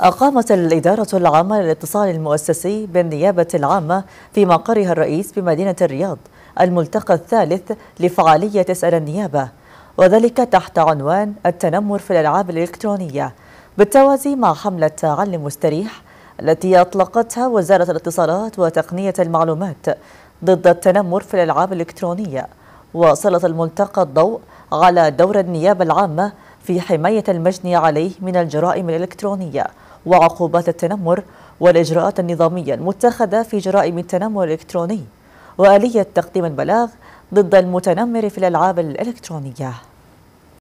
أقامت الإدارة العامة للاتصال المؤسسي بالنيابة العامة في مقرها الرئيس بمدينة الرياض الملتقى الثالث لفعالية تسأل النيابة وذلك تحت عنوان التنمر في الألعاب الإلكترونية بالتوازي مع حملة علم مستريح التي أطلقتها وزارة الاتصالات وتقنية المعلومات ضد التنمر في الألعاب الإلكترونية وسلط الملتقى الضوء على دور النيابة العامة في حماية المجني عليه من الجرائم الإلكترونية وعقوبات التنمر والإجراءات النظامية المتخذة في جرائم التنمر الإلكتروني وآلية تقديم البلاغ ضد المتنمر في الألعاب الإلكترونية